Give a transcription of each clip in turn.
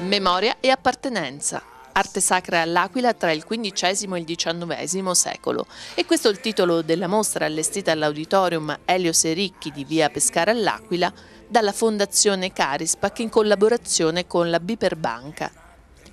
Memoria e appartenenza. Arte sacra all'Aquila tra il XV e il XIX secolo. E questo è il titolo della mostra allestita all'auditorium Elio Sericchi di via Pescara all'Aquila dalla Fondazione Carispa che in collaborazione con la Biperbanca.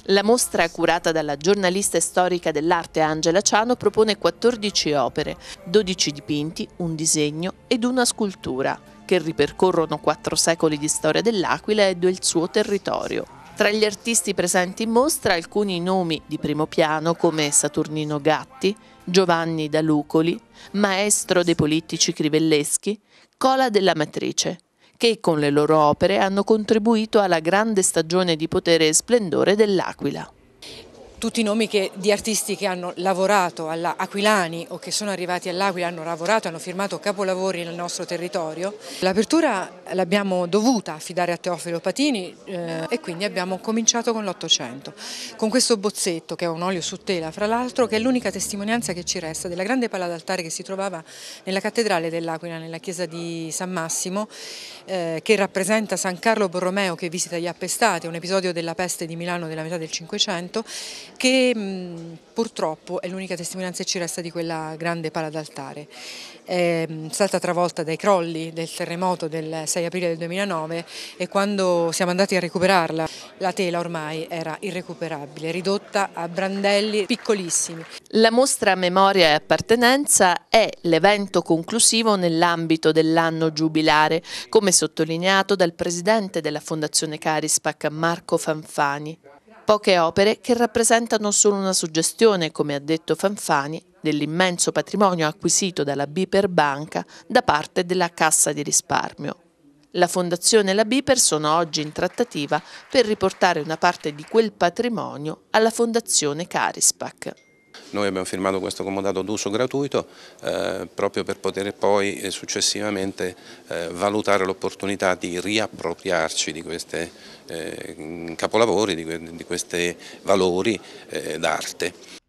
La mostra curata dalla giornalista e storica dell'arte Angela Ciano propone 14 opere, 12 dipinti, un disegno ed una scultura che ripercorrono quattro secoli di storia dell'Aquila e del suo territorio. Tra gli artisti presenti in mostra alcuni nomi di primo piano come Saturnino Gatti, Giovanni da Lucoli, maestro dei politici crivelleschi, Cola della Matrice, che con le loro opere hanno contribuito alla grande stagione di potere e splendore dell'Aquila tutti i nomi che, di artisti che hanno lavorato alla Aquilani o che sono arrivati all'Aquila, hanno lavorato, hanno firmato capolavori nel nostro territorio. L'apertura l'abbiamo dovuta affidare a Teofilo Patini eh, e quindi abbiamo cominciato con l'Ottocento, con questo bozzetto che è un olio su tela fra l'altro che è l'unica testimonianza che ci resta della grande pala d'altare che si trovava nella cattedrale dell'Aquila, nella chiesa di San Massimo, eh, che rappresenta San Carlo Borromeo che visita gli appestati, un episodio della peste di Milano della metà del Cinquecento che mh, purtroppo è l'unica testimonianza che ci resta di quella grande pala d'altare. È ehm, stata travolta dai crolli del terremoto del 6 aprile del 2009 e quando siamo andati a recuperarla la tela ormai era irrecuperabile, ridotta a brandelli piccolissimi. La mostra Memoria e Appartenenza è l'evento conclusivo nell'ambito dell'anno giubilare, come sottolineato dal presidente della Fondazione Carispac Marco Fanfani. Poche opere che rappresentano solo una suggestione, come ha detto Fanfani, dell'immenso patrimonio acquisito dalla Biper Banca da parte della Cassa di risparmio. La Fondazione e la Biper sono oggi in trattativa per riportare una parte di quel patrimonio alla Fondazione Carispac. Noi abbiamo firmato questo comodato d'uso gratuito eh, proprio per poter poi eh, successivamente eh, valutare l'opportunità di riappropriarci di questi eh, capolavori, di, que di questi valori eh, d'arte.